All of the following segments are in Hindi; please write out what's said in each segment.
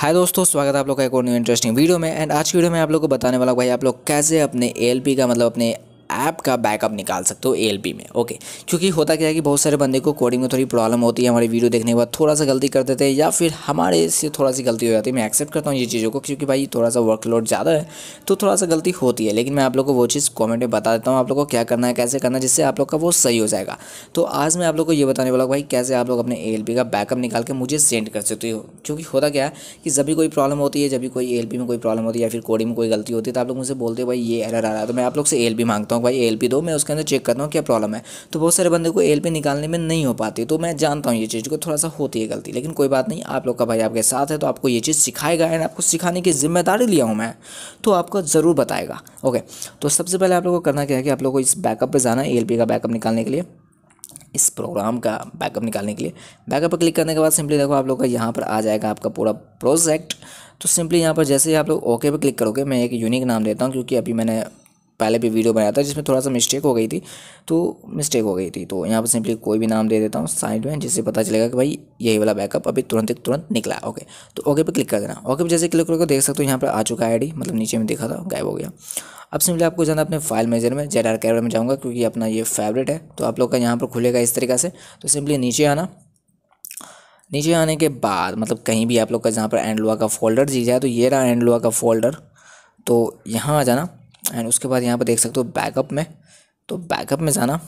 हाय दोस्तों स्वागत है आप लोग का एक और न्यू इंटरेस्टिंग वीडियो में एंड आज की वीडियो में आप लोग को बताने वाला भाई आप लोग कैसे अपने एल का मतलब अपने ऐप का बैकअप निकाल सकते हो ए में ओके क्योंकि होता क्या है कि बहुत सारे बंदे को कोडिंग में थोड़ी प्रॉब्लम होती है हमारी वीडियो देखने के बाद थोड़ा सा गलती कर देते हैं या फिर हमारे से थोड़ा सी गलती हो जाती है मैं एक्सेप्ट करता हूँ ये चीज़ों को क्योंकि भाई थोड़ा सा वर्कलोड ज़्यादा है तो थोड़ा सा गलती होती है लेकिन मैं आप लोग को वो चीज़ कॉमेंट में बता देता हूँ आप लोग को क्या करना है कैसे करना है जिससे आप लोग का वो सही हो जाएगा तो आज मैं आप लोग को ये बताने वाला भाई कैसे आप लोग अपने ए का बैकअप निकाल के मुझे सेंड कर सकते हो क्योंकि होता क्या है कि जब भी कोई प्रॉब्लम होती है जब भी कोई ए में कोई प्रॉब्लम होती है या फिर कोडिंग में कोई गलती होती है तो आप लोग मुझे बोलते हैं भाई ये एरर आ रहा है तो मैं आप लोग से ए मांगता हूँ हूँ भाई एल दो मैं उसके अंदर चेक करता हूँ क्या प्रॉब्लम है तो बहुत सारे बंदे को एल निकालने में नहीं हो पाती तो मैं जानता हूँ ये चीज़ को थोड़ा सा होती है गलती लेकिन कोई बात नहीं आप लोग का भाई आपके साथ है तो आपको ये चीज़ सिखाएगा एंड आपको सिखाने की जिम्मेदारी लिया हूँ मैं तो आपको ज़रूर बताएगा ओके तो सबसे पहले आप लोग को करना क्या है कि आप लोग को इस बैकअप पर जाना है एल का बैकअप निकालने के लिए इस प्रोग्राम का बैकअप निकालने के लिए बैकअप पर क्लिक करने के बाद सिंपली देखो आप लोग का यहाँ पर आ जाएगा आपका पूरा प्रोजेक्ट तो सिंपली यहाँ पर जैसे ही आप लोग ओके पर क्लिक करोगे मैं एक यूनिक नाम देता हूँ क्योंकि अभी मैंने पहले भी वीडियो बनाया था जिसमें थोड़ा सा मिस्टेक हो गई थी तो मिस्टेक हो गई थी तो यहाँ पर सिंपली कोई भी नाम दे देता हूँ साइड में जिससे पता चलेगा कि भाई यही वाला बैकअप अभी तुरंत तुरंत निकला ओके तो ओके पर क्लिक कर देना ओके पर जैसे क्लिक करके देख सकते हो यहाँ पर आ चुका है आई मतलब नीचे में देखा था गायब हो गया अब सिंपली आपको जाना अपने फाइल मेजर में जेड आर कैमरा में जाऊँगा क्योंकि अपना ये फेवरेट है तो आप लोग का यहाँ पर खुलेगा इस तरीके से तो सिंपली नीचे आना नीचे आने के बाद मतलब कहीं भी आप लोग का जहाँ पर एंड का फोल्डर जी जाए तो ये रहा एंड का फोल्डर तो यहाँ आ जाना एंड उसके बाद यहाँ पर देख सकते हो बैकअप में तो बैकअप में जाना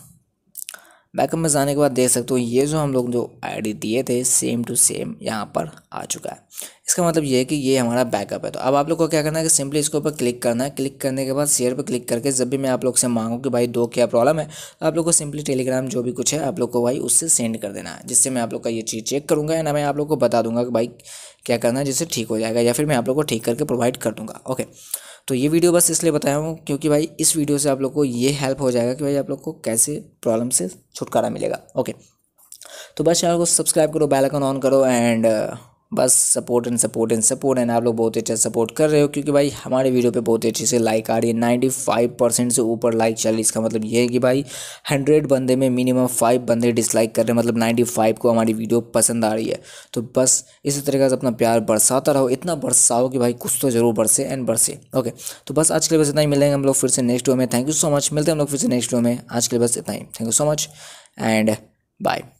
बैकअप में जाने के बाद देख सकते हो ये जो हम लोग जो आईडी दिए थे सेम टू सेम यहाँ पर आ चुका है इसका मतलब ये है कि ये हमारा बैकअप है तो अब आप लोग को क्या करना है कि सिंपली इसके ऊपर क्लिक करना है क्लिक करने के बाद शेयर पर क्लिक करके जब भी मैं आप लोग से मांगूँ कि भाई दो क्या प्रॉब्लम है तो आप लोग को सिंपली टेलीग्राम जो भी कुछ है आप लोग को भाई उससे सेंड कर देना है जिससे मैं आप लोग का ये चीज़ चेक करूँगा एंड मैं आप लोग को बता दूंगा कि भाई क्या करना है जिससे ठीक हो जाएगा या फिर मैं आप लोग को ठीक करके प्रोवाइड कर दूँगा ओके तो ये वीडियो बस इसलिए बताया हूँ क्योंकि भाई इस वीडियो से आप लोग को ये हेल्प हो जाएगा कि भाई आप लोग को कैसे प्रॉब्लम से छुटकारा मिलेगा ओके तो बस चैनल को सब्सक्राइब करो बेल आइकन ऑन करो एंड बस support and support and support and आप लोग बहुत ही अच्छा सपोर्ट कर रहे हो क्योंकि भाई हमारे वीडियो पे बहुत अच्छे से लाइक आ रही है नाइन्टी फाइव परसेंट से ऊपर लाइक चल रही इसका मतलब ये है कि भाई हंड्रेड बंदे में मिनिमम फाइव बंदे डिसलाइक कर रहे हैं मतलब नाइन्टी फाइव को हमारी वीडियो पसंद आ रही है तो बस इसी तरीके से अपना प्यार बरसाता रहो इतना बरसाओ कि भाई कुछ तो ज़रूर बरसे एंड बरसे ओके तो बस आज के लिए बस इतना ही मिलेंगे हम लोग फिर से नेक्स्ट वो में थैंक यू सो मच मिलते हैं हम लोग फिर से नेक्स्ट वो में आज के लिए बस इतना ही thank you so much and bye